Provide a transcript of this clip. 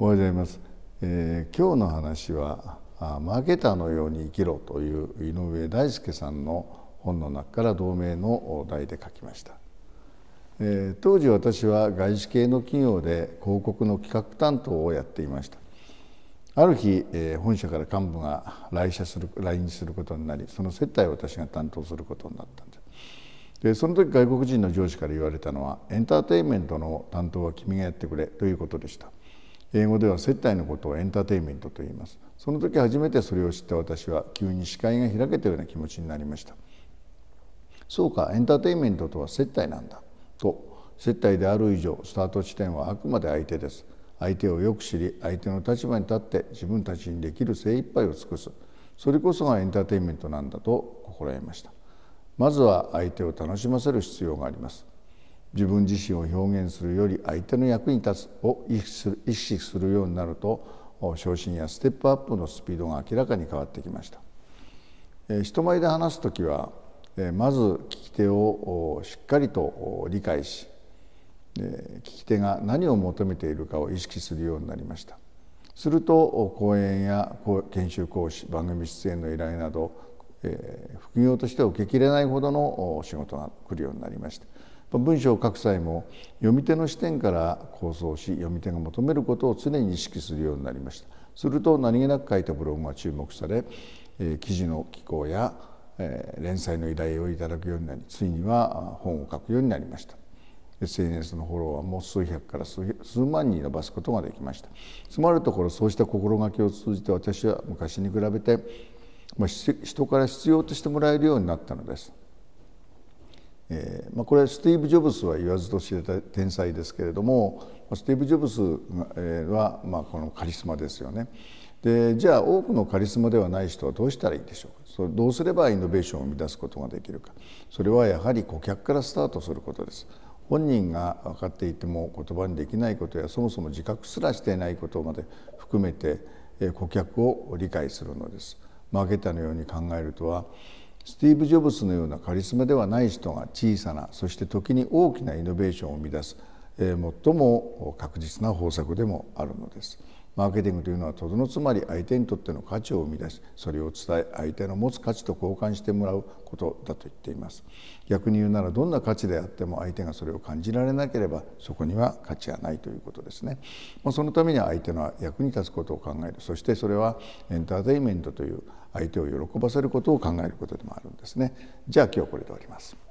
おはようございます、えー、今日の話はマーケターのように生きろという井上大輔さんの本の中から同名の題で書きました、えー、当時私は外資系の企業で広告の企画担当をやっていましたある日、えー、本社から幹部が来社する来日することになりその接待を私が担当することになったんですでその時外国人の上司から言われたのはエンターテインメントの担当は君がやってくれということでした英語では接待のことをエンターテインメントと言いますその時初めてそれを知った私は急に視界が開けたような気持ちになりましたそうかエンターテインメントとは接待なんだと接待である以上スタート地点はあくまで相手です相手をよく知り相手の立場に立って自分たちにできる精一杯を尽くすそれこそがエンターテインメントなんだと心得ましたまずは相手を楽しませる必要があります自分自身を表現するより相手の役に立つを意識する意識するようになると昇進やステップアップのスピードが明らかに変わってきました。人前で話す時はまず聞き手をしっかりと理解し聞き手が何を求めているかを意識するようになりましたすると講演や研修講師番組出演の依頼など副業としては受けきれないほどの仕事が来るようになりました文章を書く際も読み手の視点から構想し読み手が求めることを常に意識するようになりましたすると何気なく書いたブログが注目され、記事の寄稿や、連載の依頼をいただくようになりついには本を書くようになりました SNS のフォローはもう数百から数万人伸ばすことができましたつまるところそうした心がけを通じて私は昔に比べて、まあ、人から必要としてもらえるようになったのですえーまあ、これはスティーブ・ジョブスは言わずと知れた天才ですけれどもスティーブ・ジョブスは、まあ、このカリスマですよね。でじゃあ多くのカリスマではない人はどうしたらいいでしょうかそどうすればイノベーションを生み出すことができるかそれはやはり顧客からスタートすることです。本人が分かっていても言葉にできないことやそもそも自覚すらしていないことまで含めて顧客を理解するのです。マーケターのように考えるとはスティーブ・ジョブズのようなカリスマではない人が小さなそして時に大きなイノベーションを生み出す最も確実な方策でもあるのです。マーケティングというのはとどのつまり相手にとっての価値を生み出しそれを伝え相手の持つ価値と交換してもらうことだと言っています逆に言うならどんな価値であっても相手がそれを感じられなければそこには価値はないということですねそのためには相手の役に立つことを考えるそしてそれはエンターテインメントという相手を喜ばせることを考えることでもあるんですねじゃあ今日これで終わります